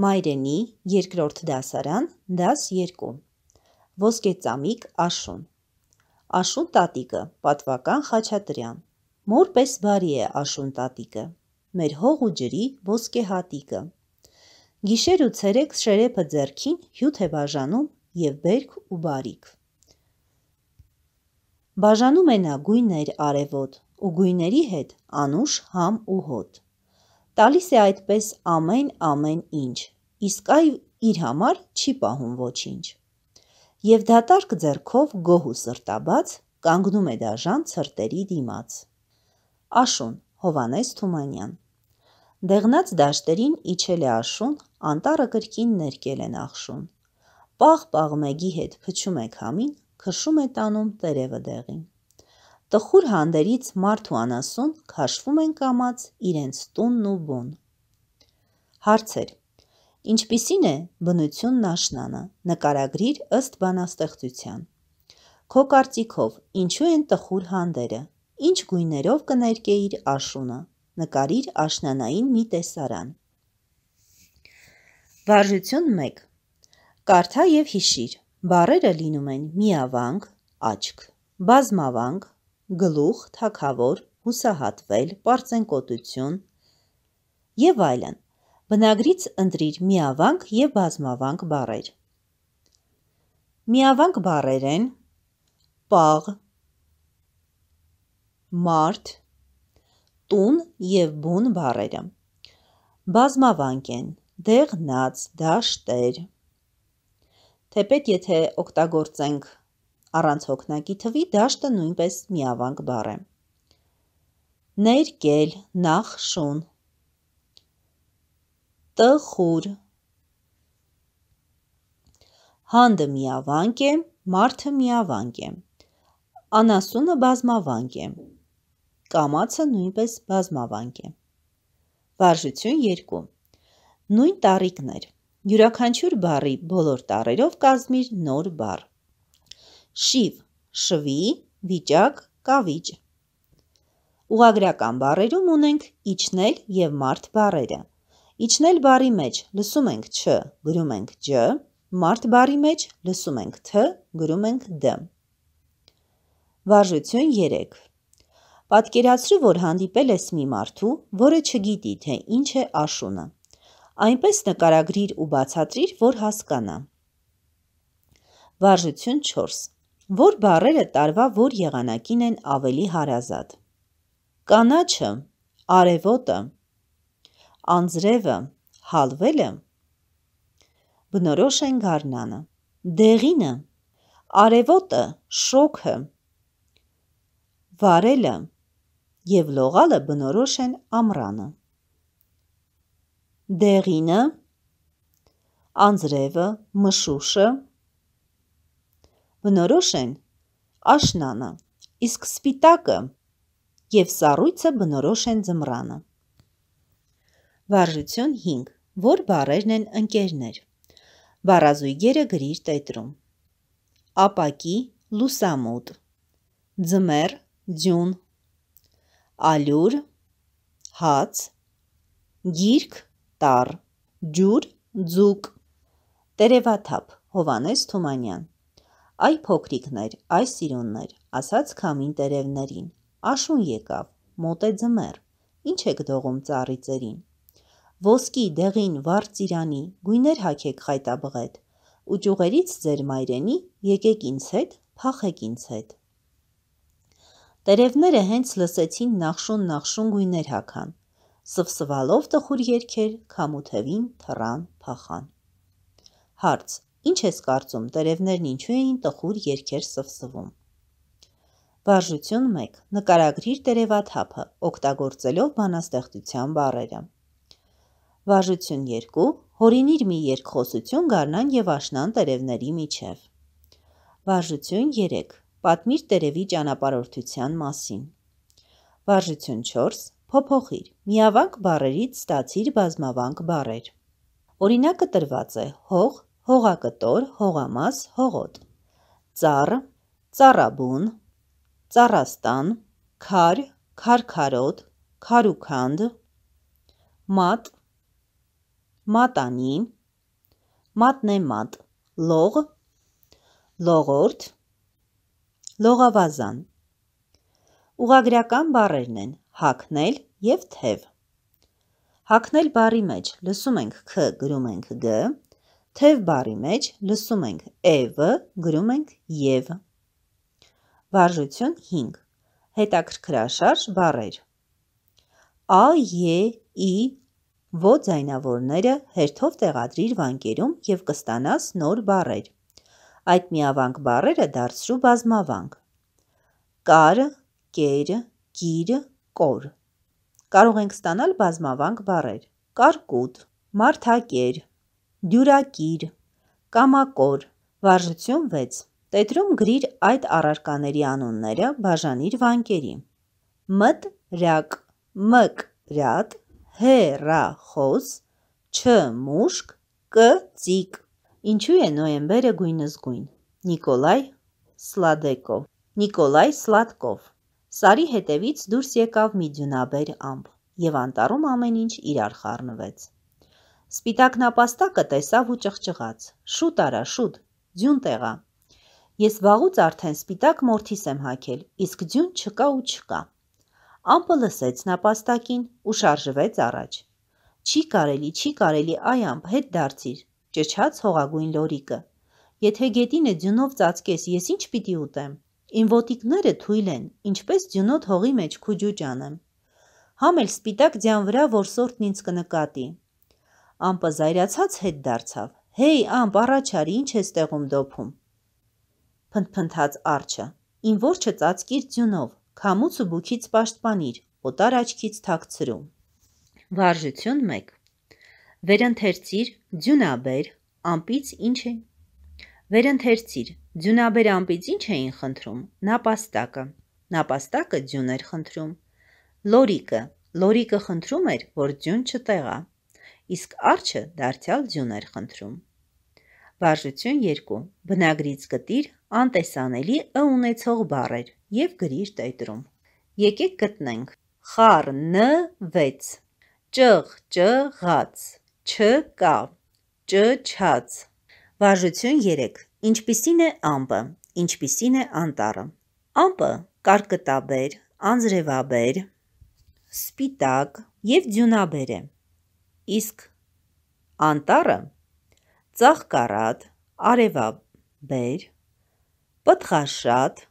Մայրենի երկրորդ դասարան դաս 2 Ոսկեծամիկ Աշուն Աշուն տատիկը պատվական Խաչատրյան Մորպես բարի է Աշուն տատիկը մեր հող ու ջրի ոսկեհատիկը Գիշեր ու ցերեկ շերեփը ձերքին հյութ է բաժանում եւ բերք ու բարիկ Բաժանում է նա գույներ արևոտ ու գույների հետ անուշ համ ու հոտ Տալիս է այդպես ամեն ամեն ինչ, իսկ այ իր համար չի պահում ոչինչ։ Եվ դատարկ ձեռքով գոհու սրտաբաց կանգնում է դաժան ցրտերի դիմաց։ Աշուն Հովանես Թումանյան Դեղնած դաշտերին իջել է աշուն, անտառը կրկին ներկել են ախշուն։ Պաղ-պաղ մեղի հետ փչում է քամին, քշում է տանում տերևը դեղին։ Տխուր հանդերից մարդ ու անասուն քաշվում են կամած իրենց տունն ու բուն։ Հարցեր. Ինչպիսին է բնությունն աշնանը, նկարագրիր ըստ բանաստեղծության։ Քո կարծիքով ինչու են տխուր հանդերը, ինչ գույներով կներկեիր աշունը, նկարիր աշնանային մի տեսարան։ Վարժություն 1. Կարդա և հիշիր, բարերը լինում են միավանք, աչք, բազմավանք, գլուխ, թակավոր, հուսահատվել, պարծենկոտություն և այլն։ Բնագրից ընտրիր միավանք և բազմավանք բառեր։ Միավանք բառեր են պաղ, մարդ, տուն և բուն բառերը։ Բազմավանք են դեղնած, դաշտեր։ Թեպետ եթե օգտագործենք Առանց հոգնակի թվի դաշտը նույնպես միավանք բառ է։ Ներկել, նախ շուն։ Տխուր։ Հանդը միավանք է, մարդը միավանք է։ Անասունը բազմավանք է։ Կամացը նույնպես բազմավանք է։ Վարժություն 2 նույն տարիքներ։ Յուրաքանչյուր բարի բոլոր տարերով կազմիր նոր բար շիվ, շվի, վիճակ, կավիճ։ Ուղագրական բարերում ունենք իջնել և մարդ բարերը։ Իջնել բարի մեջ լսում ենք չ, գրում ենք ջ, մարդ բարի մեջ լսում ենք th, գրում ենք դ։ Վարժություն 3։ Պատկերացրու, որ հանդիպել ես մի մարդու, որը չգիտի, թե ինչ է աշունը։ Այնպես նկարագրիր ու բացատրիր, որ հասկանա։ Վարժություն 4 որ բարերը տարվա որ եղանակին են ավելի հարազատ։ Կանաչը, արևոտը, անձրևը, հալվելը բնորոշ են գարնանը։ Դեղինը, արևոտը, շոքը, վարելը և լողալը բնորոշ են ամրանը։ Դեղինը, անձրևը, մշուշը, բնորոշ են աշնանը, իսկ սպիտակը և սառույցը բնորոշ են ձմռանը։ Վարժություն 5. Որ բարերն են ընկերներ։ Բարազույգերը գրիր տետրում։ Ապակի լուսամուտ, ձմեր, ձյուն, ալյուր, հաց, գիրք, տար, ջուր, ձուկ, տերևաթապ, Հովանես Թումանյան։ Այ փոքրիկներ, այ սիրուններ, ասաց քամին տերևներին, աշուն եկավ, մոտ է ձմեր, ինչ եք դողում ծառի ծերին։ Ոսկի, դեղին, վառ ծիրանի, գույներ հագեք խայտաբղետ, ու ճյուղերից ձեր մայրենի եկեք ինձ հետ, փախեք ինձ հետ։ Տերևները հենց լսեցին նախշուն-նախշուն գույներ հական, սվսվալով տխուր երկեր, քամութևին, թռան, փախան։ Հարց. Ինչ ես կարծում, տերևներն ինչու էին տխուր երկեր սվսվում։ Վարժություն 1. Նկարագրիր տերևաթափը, օգտագործելով բանաստեղծության բառերը։ Վարժություն 2. Հորինիր մի երկխոսություն գարնան եւ աշնան տերևների միջև։ Վարժություն 3. Պատմիր տերևի ճանապարհորդության մասին։ Վարժություն 4. Փոփոխիր։ Միավանք բառերից ստացիր բազմավանք բառեր։ Օրինակը տրված է՝ հող, հողակտոր, հողամաս, հողոտ, ծառ, ծառաբուն, ծառաստան, քար, քարքարոտ, քարուքանդ, մատ, մատանի, մատնեմատ, լող, լողորդ, լողավազան։ Ուղագրական բարերն են հակնել և թև։ Հակնել բարի մեջ լսում ենք Ք գրում ենք Գ, թև բարի մեջ լսում ենք «էվը», գրում ենք «եվը»։ Վարժություն 5. Հետաքրքրաշարժ բառեր։ Ա, Ե, Ի ո ձայնավորները հերթով տեղադրիր վանկերում և կստանաս նոր բառեր։ Այդ միավանկ բառերը դարձրու բազմավանք։ Կար, կեր, գիր, կոր։ Կարող ենք ստանալ բազմավանք բառեր. կարկուտ, մարդակեր, դյուրակիր, կամակոր, վարժություն 6, տետրում գրիր այդ առարկաների անունները, բաժանիր վանքերի, մտ ռյակ, մկ ռյատ, հերախոս, չ մուշկ, կ ծիկ, ինչու է նոյեմբերը գույնը զգույն, նիկոլայ սլադեկո, նիկոլայ սլատքով, սարի հետևից դուրս եկավ մի ձյունաբեր ամպ և անտարում ամեն ինչ իրար խարնվեց։ Սպիտակ նապաստակը տեսավ ու ճղճղաց. «Շուտ արա, շուտ, ձյուն տեղա»։ Ես վաղուց արդեն սպիտակ մորթիս եմ հագել, իսկ ձյուն չկա ու չկա։ Ամպը լսեց նապաստակին ու շարժվեց առաջ։ Չի կարելի, չի կարելի, այ ամպ, հետ դարձիր, ճչաց հողագույն լորիկը։ Եթե գետինը ձյունով ծածկես, ես ինչ պիտի ուտեմ։ Իմ ոտիկները թույլ են, ինչպես ձյունոտ հողի մեջ քուջուջանը։ Համ էլ սպիտակ ձյան վրա, որ սորտն ինձ կնկատի, Ամպը զայրացած հետ դարձավ։ Հեյ, ամպ, առաջարի, ինչ ես տեղում դոփում։ Փնփնթաց արջը։ Ին որջը ծածկիր ձյունով, քամուց ու բուքից պաշտպանիր, օտար աչքից թաքցրու։ Վարժություն 1։ Վերընթերցիր, ձյունաբեր, ամպից ինչ է։ Վերընթերցիր, ձյունաբեր ամպից ինչ էին խնդրում։ Նապաստակը։ Նապաստակը ձյուն էր խնդրում։ Լորիկը, լորիկը խնդրում էր, որ ձյուն չտեղա իսկ արջը դարձյալ ձյուն էր խնդրում։ Վարժություն 2. Բնագրից գտիր անտեսանելի ը ունեցող բառեր եւ գրիր տետրում։ Եկեք գտնենք։ Խառ ն 6 ճղ ճղած չկա ճչած Վարժություն 3 Ինչպիսին է ամպը, ինչպիսին է անտառը։ Ամպը կարկտաբեր, անձրևաբեր, սպիտակ եւ ձյունաբեր է իսկ անտառը ծաղկառատ, արևաբեր, պտղաշատ,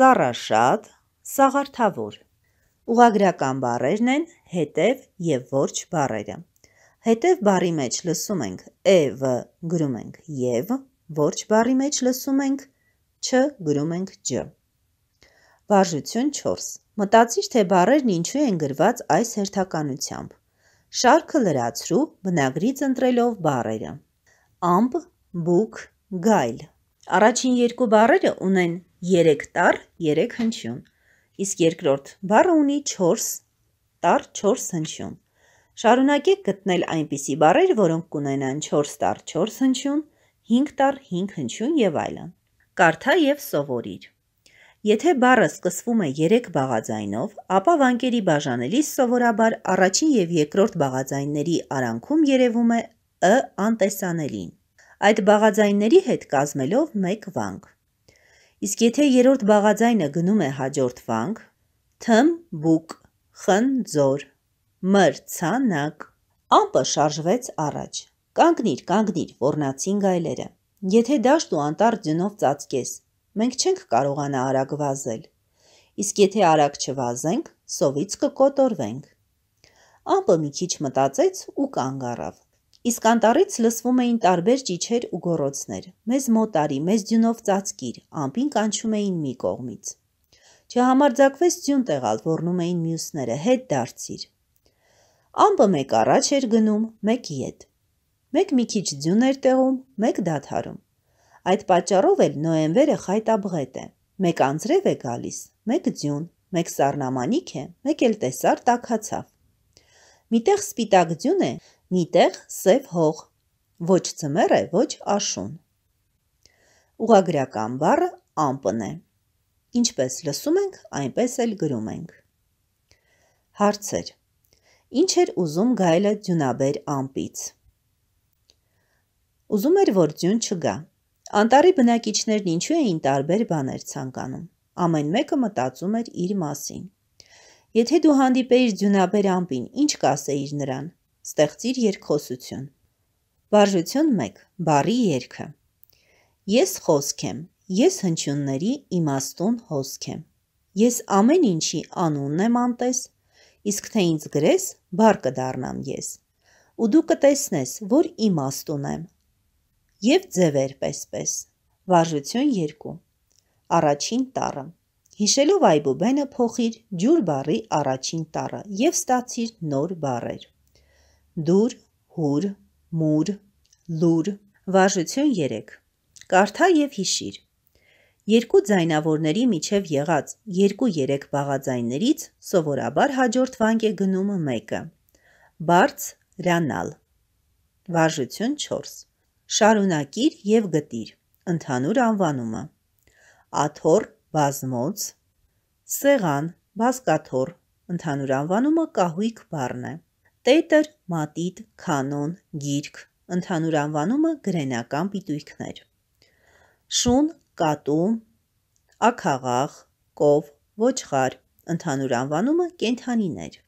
ծառաշատ, սաղարթավոր։ Ուղագրական բառերն են հետև և որջ բառերը։ Հետև բառի մեջ լսում ենք «Եվ» գրում ենք «Եվ», որջ բառի մեջ լսում ենք «Չ» գրում ենք «Ջ»։ Վարժություն 4. Մտածիր, թե բառերն ինչու են գրված այս հերթականությամբ։ Շարքը լրացրու բնագրից ընտրելով բառերը։ Ամպ, բուկ, գայլ։ Առաջին երկու բառերը ունեն 3 տար, 3 հնչյուն, իսկ երկրորդ բառը ունի 4 տար, 4 հնչյուն։ Շարունակեք գտնել այնպիսի բառեր, որոնք կունենան 4 տար, 4 հնչյուն, 5 տար, 5 հնչյուն եւ այլն։ Կարդա եւ սովորիր։ Եթե բառը սկսվում է 3 բաղաձայնով, ապա վանկերի բաժանելիս սովորաբար առաջին եւ երկրորդ բաղաձայնների արանքում երևում է ը անտեսանելին։ Այդ բաղաձայնների հետ կազմելով մեկ վանք։ Իսկ եթե երրորդ բաղաձայնը գնում է հաջորդ վանք, թմ բուկ, խն ձոր, մրցանակ։ Ամպը շարժվեց առաջ։ Կանգնիր, կանգնիր, ոռնացին գայլերը։ Եթե դաշտ ու անտառ ձյունով ծածկես, Մենք չենք կարողանա արագ վազել։ Իսկ եթե արագ չվազենք, սովից կկոտորվենք։ Ամպը մի քիչ մտածեց ու կանգ առավ։ Իսկ անտառից լսվում էին տարբեր ճիչեր ու գոռոցներ։ Մեզ մոտարի, մեզ ձյունով ծածկիր, ամպին կանչում էին մի կողմից։ Չհամարձակվեց ձյուն տեղալ, ոռնում էին մյուսները, հետ դարձիր։ Ամպը մեկ առաջ էր գնում, մեկ ետ։ Մեկ մի քիչ ձյուն էր տեղում, մեկ դադարում։ Այդ պատճառով էլ նոեմբերը խայտաբղետ է։ Մեկ անձրև է գալիս, մեկ ձյուն, մեկ սառնամանիք է, մեկ էլ տեսար տակացավ։ Միտեղ սպիտակ ձյուն է, միտեղ սև հող։ Ոչ ծմեր է, ոչ աշուն։ Ուղագրական բառը ամպն է։ Ինչպես լսում ենք, այնպես էլ գրում ենք։ Հարցեր. Ինչ էր ուզում գայլը ձյունաբեր ամպից։ Ուզում էր, որ ձյուն չգա։ Անտարի բնակիչներն ինչու էին տարբեր բաներ ցանկանում։ Ամեն մեկը մտածում էր իր մասին։ Եթե դու հանդիպեիր Ձյունաբեր ամպին, ինչ կասեիր նրան։ Ստեղծիր երկխոսություն։ Բարժություն 1. Բարի երգը։ Ես խոսք եմ, ես հնչյունների իմաստուն հոսք եմ։ Ես ամեն ինչի անունն եմ անտես, իսկ թե ինձ գրես, բար կդառնամ ես։ Ու դու կտեսնես, որ իմաստ ունեմ, եւ ձևեր պես-պես։ Վարժություն 2։ Առաջին տառը։ Հիշելով այբուբենը փոխիր ջուր բարի առաջին տառը եւ ստացիր նոր բարեր։ Դուր, հուր, մուր, լուր։ Վարժություն 3։ Կարդա եւ հիշիր։ Երկու ձայնավորների միջև եղած երկու-երեք բաղաձայներից սովորաբար հաջորդ վանք է գնում մեկը։ Բարց, րանալ։ Վարժություն 4 Շարունակիր եւ գտիր ընդհանուր անվանումը. Աթոռ բազմոց սեղան բազկաթոռ ընդհանուր անվանումը կահույք բառն է։ Տետր, մատիտ, կանոն, գիրք ընդհանուր անվանումը գրենական պիտույքներ։ Շուն, կատու, ակաղաղ, կով, ոչխար ընդհանուր անվանումը կենթանիներ։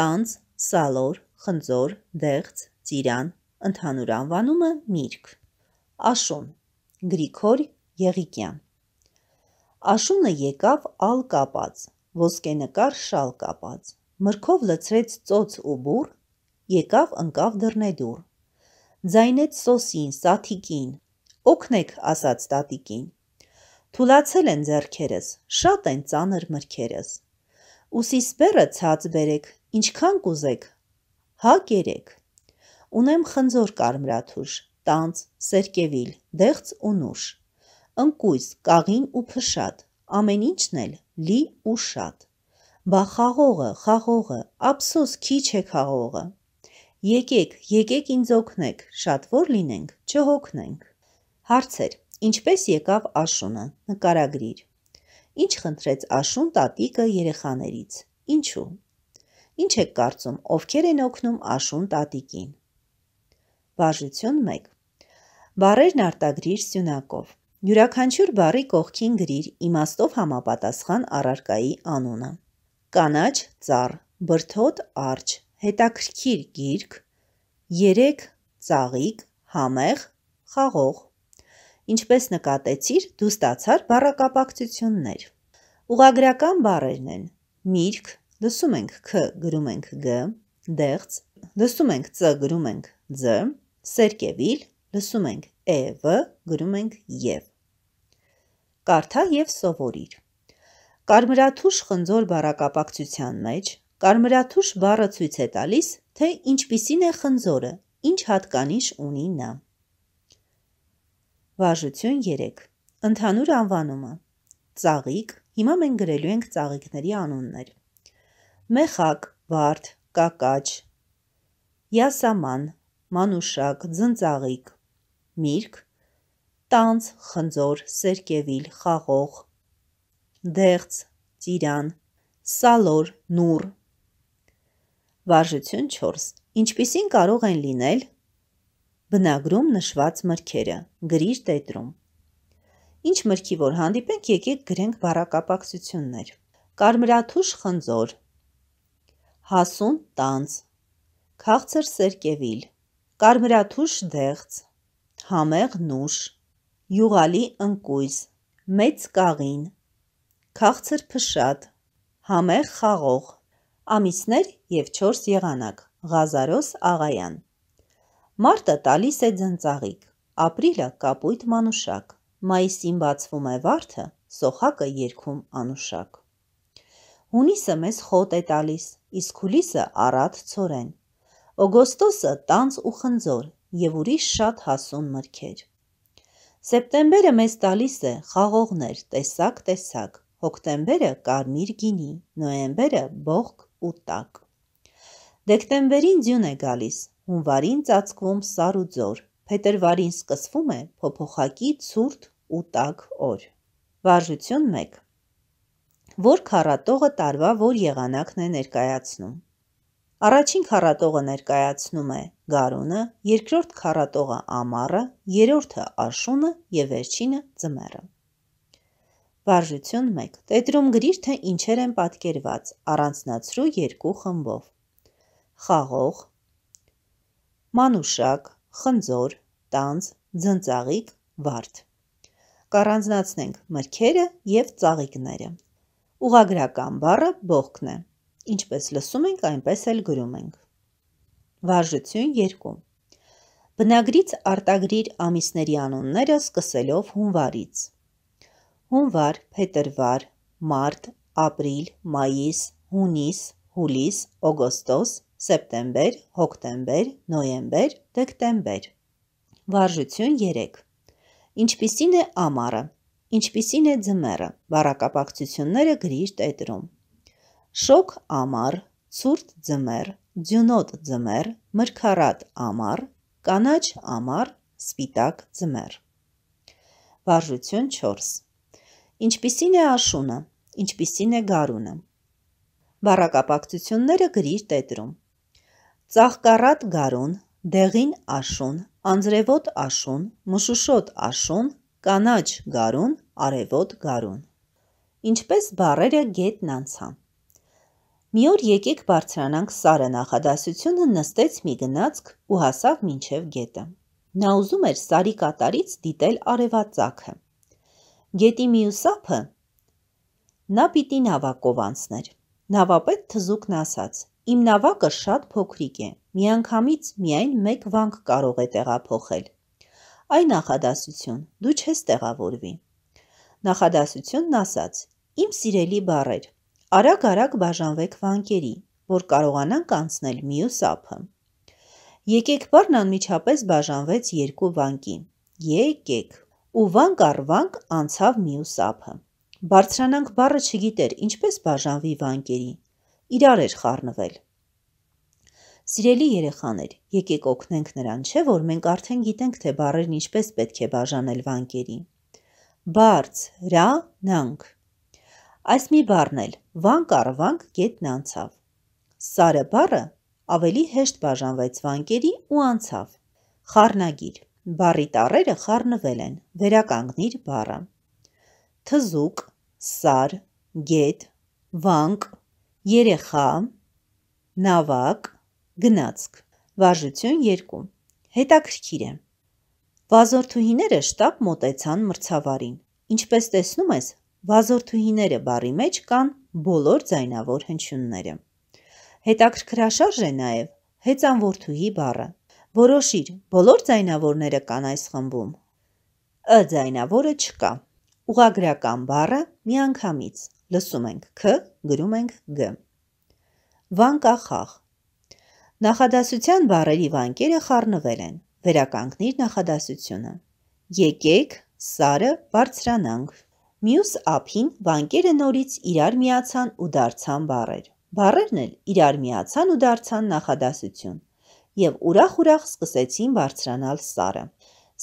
Տանց, սալոր, խնձոր, դեղց, ծիրան, Ընդհանուր անվանումը՝ Միրգ։ Աշուն Գրիգոր Եղիկյան Աշունը եկավ ալ կապած, ոսկենկար շալ կապած, մրքով լցրեց ծոց ու բուր, եկավ ընկավ դռնեդուր։ Ձայնեց սոսին, սաթիկին, օգնեք ասաց տատիկին։ Թուլացել են ձեռքերս, շատ են ծանր մրքերս։ Ուսիս բերը ցած բերեք, ինչքան կուզեք, հա կերեք։ Ունեմ խնձոր կարմրաթուշ, տանց, սերկևիլ, դեղց ու նուշ, ընկույզ, կաղին ու փշատ, ամեն ինչն էլ լի ու շատ։ Բա խաղողը, խաղողը, ափսոս քիչ է խաղողը։ Եկեք, եկեք ինձ օգնեք, շատ որ լինենք, չհոգնենք։ Հարցեր. Ինչպես եկավ Աշունը։ Նկարագրիր։ Ինչ խնդրեց Աշուն տատիկը երեխաներից։ Ինչու։ Ինչ եք կարծում, ովքեր են օգնում Աշուն տատիկին։ Վարժություն 1. Բարերն արտագրիր սյունակով։ Յուրաքանչյուր բարի կողքին գրիր իմաստով համապատասխան առարկայի անունը։ Կանաչ ծառ, բրթոտ արջ, հետաքրքիր գիրք, 3 ծաղիկ, համեղ, խաղող։ Ինչպես նկատեցիր, դու ստացար բառակապակցություններ։ Ուղագրական բառերն են. միրգ, լսում ենք K, գրում ենք G, դեղց, լսում ենք Ց, գրում ենք Ծ, Սերկևիլ լսում ենք «Եվը», գրում ենք «Եվ»։ Կարդա և սովորիր։ Կարմրաթուշ խնձոր բառակապակցության մեջ կարմրաթուշ բառը ցույց է տալիս, թե ինչպիսին է խնձորը, ինչ հատկանիշ ունի նա։ Վարժություն 3. Ընդհանուր անվանումը։ Ծաղիկ, հիմա մենք գրելու ենք ծաղիկների անուններ։ Մեխակ, վարդ, կակաչ, յասաման, մանուշակ, ձնծաղիկ։ Միրգ՝ տանց, խնձոր, սերկևիլ, խաղող, դեղց, ծիրան, սալոր, նուռ։ Վարժություն 4. Ինչպիսին կարող են լինել բնագրում նշված մրգերը։ Գրիր տետրում։ Ինչ մրգի որ հանդիպենք, եկեք գրենք բառակապակցություններ։ Կարմրաթուշ խնձոր, հասուն տանց, քաղցր սերկևիլ, կարմրաթուշ դեղց, համեղ նուշ, յուղալի ընկույզ, մեծ կաղին, քաղցր փշատ, համեղ խաղող, ամիսներ և չորս եղանակ, Ղազարոս Աղայան։ Մարտը տալիս է ձնծաղիկ, ապրիլը կապույտ մանուշակ, մայիսին բացվում է վարդը, սոխակը երկում անուշակ։ Հունիսը մեզ խոտ է տալիս, իսկ հուլիսը առատ ծորեն, օգոստոսը տանց ու խնձոր եւ ուրիշ շատ հասուն մրգեր։ Սեպտեմբերը մեզ տալիս է խաղողներ տեսակ-տեսակ, հոկտեմբերը կարմիր գինի, նոեմբերը բողք ու տակ։ Դեկտեմբերին ձյուն է գալիս, հունվարին ծածկվում սար ու ձոր, փետրվարին սկսվում է փոփոխակի ցուրտ ու տակ օր։ Վարժություն 1 որ քառատողը տարվա որ եղանակն է ներկայացնում։ Առաջին քառատողը ներկայացնում է գարունը, երկրորդ քառատողը ամառը, երրորդը աշունը եւ վերջինը ձմեռը։ Վարժություն 1. Տետրում գրիր, թե ինչեր են պատկերված, առանձնացրու երկու խմբով։ Խաղող, մանուշակ, խնձոր, տանց, ձնծաղիկ, վարդ։ Կառանձնացնենք մրգերը եւ ծաղիկները։ Ուղագրական բառը բողքն է։ Ինչպես լսում ենք, այնպես էլ գրում ենք։ Վարժություն 2 Բնագրից արտագրիր ամիսների անունները սկսելով հունվարից։ Հունվար, փետրվար, մարտ, ապրիլ, մայիս, հունիս, հուլիս, օգոստոս, սեպտեմբեր, հոկտեմբեր, նոյեմբեր, դեկտեմբեր։ Վարժություն 3։ Ինչպիսին է ամառը, ինչպիսին է ձմեռը։ Բառակապակցությունները գրիր տետրում շոկ ամար, ցուրտ ձմեր, ձյունոտ ձմեր, մրգարատ ամար, կանաչ ամար, սպիտակ ձմեր։ Վարժություն 4։ Ինչպիսին է աշունը, ինչպիսին է գարունը։ Բառակապակցությունները գրիր տետրում։ Ծաղկարատ գարուն, դեղին աշուն, անձրևոտ աշուն, մշուշոտ աշուն, կանաչ գարուն, արևոտ գարուն։ Ինչպես բարերը գետն անցան։ Մի օր եկեք բարձրանանք Սարը նախադասությունը նստեց մի գնացք ու հասավ մինչև գետը։ Նա ուզում էր Սարի կատարից դիտել արևածագը։ Գետի մյուսափը նա պիտի նավակով անցներ։ Նավապետ թզուկն ասաց. «Իմ նավակը շատ փոքրիկ է։ Միանգամից միայն մեկ վանք կարող է տեղափոխել»։ Այ նախադասություն, դու չես տեղավորվի։ Նախադասությունն ասաց. «Իմ սիրելի բարեր, Արագ-արագ բաժանվեք վանկերի, որ կարողանանք անցնել մյուս ափը։ Եկեք բառն անմիջապես բաժանվեց երկու վանկի։ Եկեք ու վանկ առ վանկ անցավ մյուս ափը։ Բարձրանանք բառը չգիտեր ինչպես բաժանվի վանկերի։ Իրար էր խառնվել։ Սիրելի երեխաներ, եկեք օգնենք նրան, չէ՞ որ մենք արդեն գիտենք, թե բառերն ինչպես պետք է բաժանել վանկերի։ Բարձ, րա, նանք Այս մի բառն էլ վանք առ վանք գետն անցավ։ Սարը բառը ավելի հեշտ բաժանվեց վանքերի ու անցավ։ Խառնագիր բառի տառերը խառնվել են։ Վերականգնիր բառը։ Թզուկ, սար, գետ, վանք, երեխա, նավակ, գնացք։ Վարժություն 2։ Հետաքրքիր է։ Վազորդուհիները շտապ մոտեցան մրցավարին։ Ինչպես տեսնում ես, Վազորդուհիները բարի մեջ կան բոլոր ձայնավոր հնչյունները։ Հետաքրքրաշարժ է նաև հեծանվորդուհի բառը։ Որոշիր, բոլոր ձայնավորները կան այս խմբում։ Ը ձայնավորը չկա։ Ուղագրական բառը միանգամից։ Լսում ենք Ք, գրում ենք Գ։ Վանկախախ։ Նախադասության բառերի վանկերը խառնվել են։ Վերականգնիր նախադասությունը։ Եկեք, սարը բարձրանանք։ Մյուս ափին վանկերը նորից իրար միացան ու դարձան բարեր։ Բարերն էլ իրար միացան ու դարձան նախադասություն եւ ուրախ-ուրախ սկսեցին բարձրանալ սարը։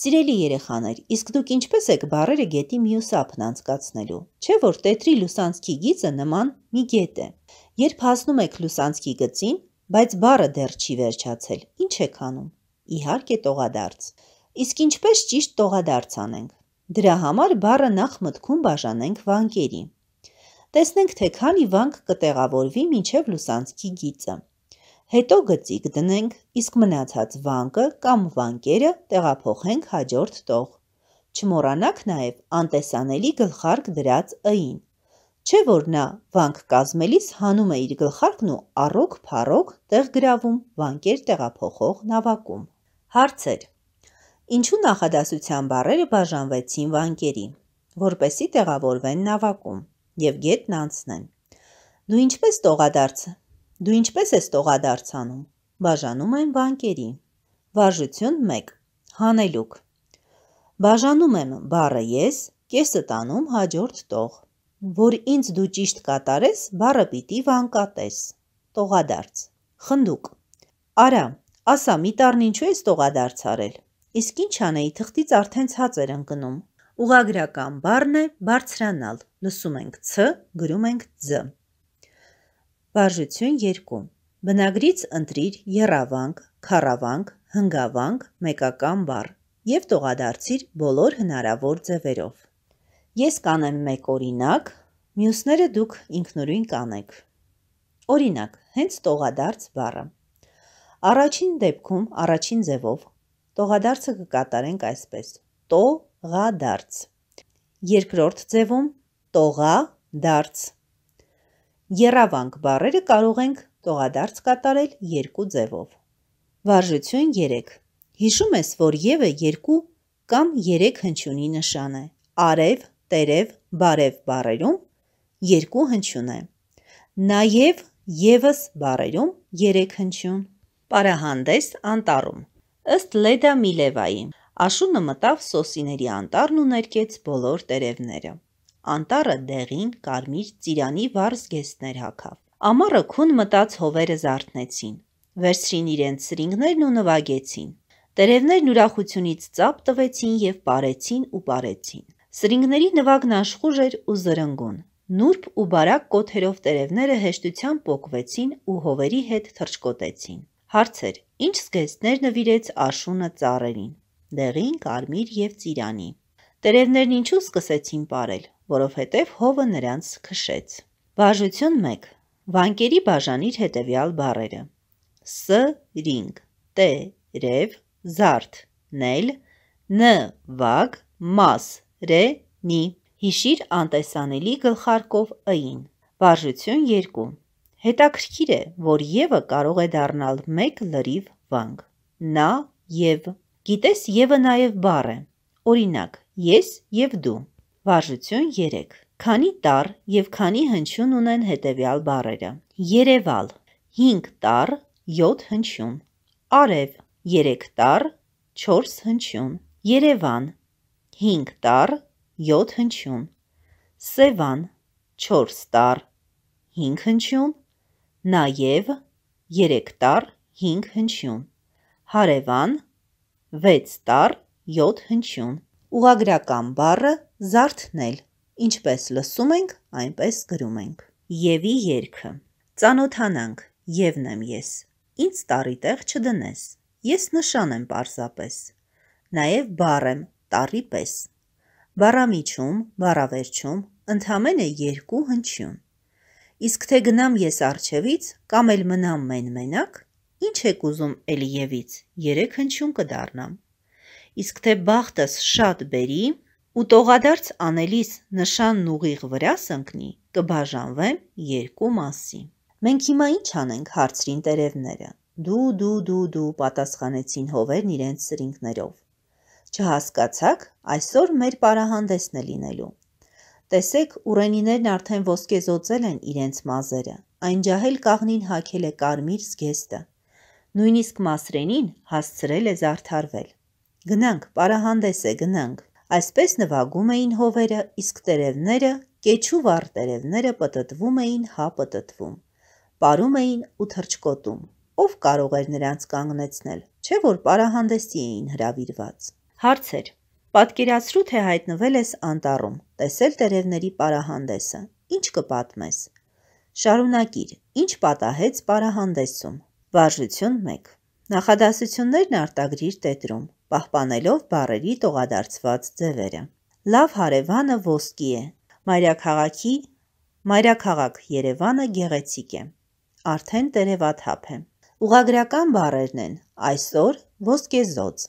Սիրելի երեխաներ, իսկ դուք ինչպես եք բարերը գետի մյուս ափն անցկացնելու։ Չէ՞ որ տետրի լուսանցքի գիծը նման մի գետ է։ Երբ հասնում եք լուսանցքի գծին, բայց բարը դեռ չի վերջացել, ի՞նչ եք անում։ Իհարկե, տողադարձ։ Իսկ ինչպես ճիշտ տողադարձ անենք։ Դրա համար բառը նախ մտքում բաժանենք վանկերի։ Տեսնենք, թե քանի վանք կտեղավորվի մինչև լուսանցքի գիծը։ Հետո գծիկ դնենք, իսկ մնացած վանկը կամ վանկերը տեղափոխենք հաջորդ տող։ Չմոռանաք նաև անտեսանելի գլխարկ դրած ըին։ Չէ որ նա վանք կազմելիս հանում է իր գլխարկն ու առոք փառոք տեղ գրավում վանկեր տեղափոխող նավակում։ Հարցեր ինչու նախադասության բարերը բաժանվեցին վանկերի, որպեսի տեղավորվեն նավակում և գետն անցնեն։ Դու ինչպես տողադարձը, դու ինչպես ես տողադարձանում, բաժանում են վանկերի։ Վարժություն 1. Հանելուկ։ Բաժանում եմ բարը ես, կեսը տանում հաջորդ տող։ Որ ինձ դու ճիշտ կատարես, բարը պիտի վանկատես։ Տողադարձ։ Խնդուկ։ Արա, ասա, մի տարն ինչու ես տողադարձ արել։ Իսկ ինչ անեի, թղթից արդեն ցած էր ընկնում։ Ուղագրական բառն է բարձրանալ։ Լսում ենք ց, գրում ենք ձ։ Վարժություն 2։ Բնագրից ընտրիր երավանք, քառավանք, հնգավանք, մեկական բառ եւ տողադարձիր բոլոր հնարավոր ձևերով։ Ես կանեմ մեկ օրինակ, մյուսները դուք ինքնուրույն կանեք։ Օրինակ, հենց տողադարձ բառը։ Առաջին դեպքում առաջին ձևով Տողադարձը կկատարենք այսպես. տողադարձ։ Երկրորդ ձևում տողադարձ։ Երավանք բառերը կարող ենք տողադարձ կատարել երկու ձևով։ Վարժություն 3։ Հիշում ես, որ եւը երկու կամ 3 հնչյունի նշան է։ Արև, տերև, բարև բառերում երկու հնչյուն է։ Նաև եւս բառերում 3 հնչյուն։ Պարահանդես անտառում ըստ Լեդա Միլևայի։ Աշունը մտավ սոսիների անտառն ու ներկեց բոլոր տերևները։ Անտառը դեղին, կարմիր ծիրանի վարզ գեստներ հակավ։ Ամառը քուն մտած հովերը զարթնեցին։ Վերցրին իրենց սրինգներն ու նվագեցին։ Տերևներն ուրախությունից ծափ տվեցին եւ parեցին ու parեցին։ Սրինգների նվագն աշխուժ էր ու զրնգուն։ Նուրբ ու բարակ կոթերով տերևները հեշտությամբ պոկվեցին ու հովերի հետ թռչկոտեցին։ Հարցեր ինչ սկեսներ նվիրեց աշունը ծառերին՝ դեղին, կարմիր եւ ծիրանի։ Տերևներն ինչու սկսեցին ապարել, որովհետեւ հովը նրանց քշեց։ Բաժություն 1. Վանկերի բաժանիր հետևյալ բառերը. Ս ռինգ, Տ ռև, զարթ, նել, Ն վագ, մաս, ռե, նի։ Հիշիր անտեսանելի գլխարկով ըին։ Բաժություն 2. Հետաքրքիր է, որ Եվը կարող է դառնալ մեկ լրիվ վանք։ Նա եւ Գիտես, Եվը նաեւ բառ է։ Օրինակ, ես եւ դու։ Վարժություն 3։ Քանի տառ եւ քանի հնչյուն ունեն հետեւյալ բառերը։ Երևալ 5 տառ, 7 հնչյուն։ Արև 3 տառ, 4 հնչյուն։ Երևան 5 տառ, 7 հնչյուն։ Սևան 4 տառ, 5 հնչյուն նաև 3 տար 5 հնչյուն, հարևան 6 տար 7 հնչյուն։ Ուղագրական բառը զարթնել, ինչպես լսում ենք, այնպես գրում ենք։ Եվի երգը։ Ծանոթանանք, Եվն եմ ես։ Ինչ տարի տեղ չդնես։ Ես նշան եմ պարզապես։ Նաև բառ եմ տարի պես։ Բառամիջում, բառավերջում ընդամենը երկու հնչյուն իսկ թե գնամ ես արջևից կամ էլ մնամ մեն մենակ, ինչ եք ուզում էլիևից, երեք հնչյուն կդառնամ։ Իսկ թե բախտս շատ բերի ու տողադարձ անելիս նշանն ուղիղ վրա սնկնի, կբաժանվեմ երկու մասի։ Մենք հիմա ինչ անենք հարցրին տերևները։ Դու դու դու դու պատասխանեցին հովերն իրենց սրինգներով։ Չհասկացաք, այսօր մեր պարահանդեսն է լինելու։ Տեսեք, ուրենիներն արդեն ոսկեզոծել են իրենց մազերը։ Այն ջահել կաղնին հակել է կարմիր զգեստը։ Նույնիսկ Մասրենին հասցրել է զարդարվել։ Գնանք, պարահանդես է, գնանք։ Այսպես նվագում էին հովերը, իսկ տերևները, կեչու վառ տերևները պտտվում էին, հա պտտվում։ Պարում էին ու թրջկոտում։ Ով կարող էր նրանց կանգնեցնել, չէ որ պարահանդեսի էին հրավիրված։ Հարցեր Պատկերացրու, թե հայտնվել ես անտառում, տեսել տերևների պարահանդեսը։ Ինչ կպատմես։ Շարունակիր, ինչ պատահեց պարահանդեսում։ Վարժություն 1։ Նախադասություններն արտագրիր տետրում, պահպանելով բարերի տողադարձված ձևերը։ Լավ հարևանը ոսկի է։ Մայրաքաղաքի Մայրաքաղաք Երևանը գեղեցիկ է։ Արդեն տերևաթափ է։ Ուղագրական բառերն են այսօր ոսկեզոծ,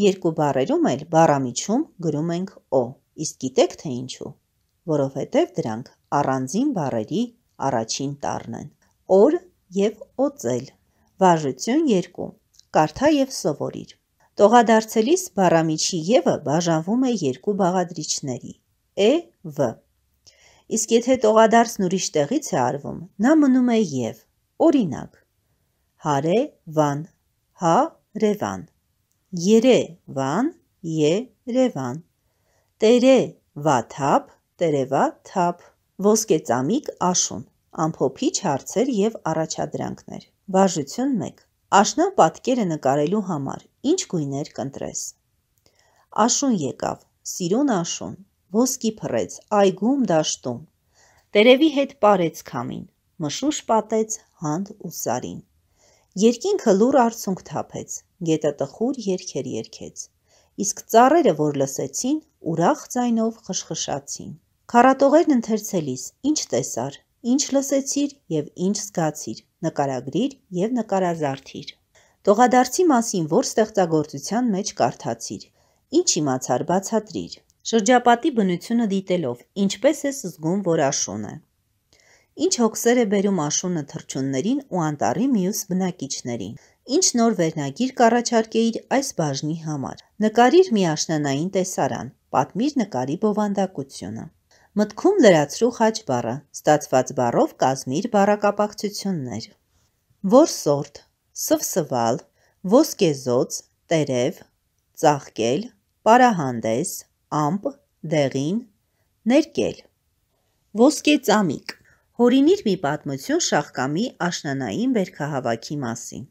Երկու բառերում էլ բառամիջում գրում ենք «օ», իսկ գիտեք թե ինչու, որովհետև դրանք առանձին բառերի առաջին տառն են. օր և օծել։ Վարժություն 2. Կարդա և սովորիր։ Տողադարձելիս բառամիջի «ևը» բաժանվում է երկու բաղադրիչների՝ «է», «վ»։ Իսկ եթե տողադարձն ուրիշ տեղից է արվում, նա մնում է «և»։ Օրինակ՝ հարե վան, հա ռևան։ Երևան, Երևան։ Տերևաթափ, Տերևաթափ։ Ոսկեծամիկ աշուն։ Ամփոփիչ հարցեր եւ առաջադրանքներ։ Բաժություն 1։ Աշնան պատկերը նկարելու համար ինչ գույներ կընտրես։ Աշուն եկավ, սիրուն աշուն, ոսկի փռեց, այգում դաշտում։ Տերևի հետ parեց քամին, մշուշ պատեց հանդ ու սարին։ Երկինքը լուր արցունք թափեց, գետատխուր երգեր երգեց, իսկ ծառերը, որ լսեցին, ուրախ ձայնով խշխշացին։ Քարատողերն ընթերցելիս ինչ տեսար, ինչ լսեցիր եւ ինչ զգացիր, նկարագրիր եւ նկարազարդիր։ Տողադարձի մասին որ ստեղծագործության մեջ կարդացիր, ինչ իմացար բացատրիր։ Շրջապատի բնությունը դիտելով, ինչպես ես զգում որ աշունը։ Ինչ հոգսեր է բերում աշունը թրջուններին ու անտարի մյուս բնակիչներին ինչ նոր վերնագիր կառաջարկեիր այս բաժնի համար։ Նկարիր մի աշնանային տեսարան, պատմիր նկարի բովանդակությունը։ Մտքում լրացրու խաչ բառը, ստացված բառով կազմիր բառակապակցություններ։ Որսորդ, սվսվալ, ոսկեզոց, տերև, ծաղկել, պարահանդես, ամպ, դեղին, ներկել։ Ոսկե ծամիկ Հորինիր մի պատմություն շախկամի աշնանային վերքահավաքի մասին։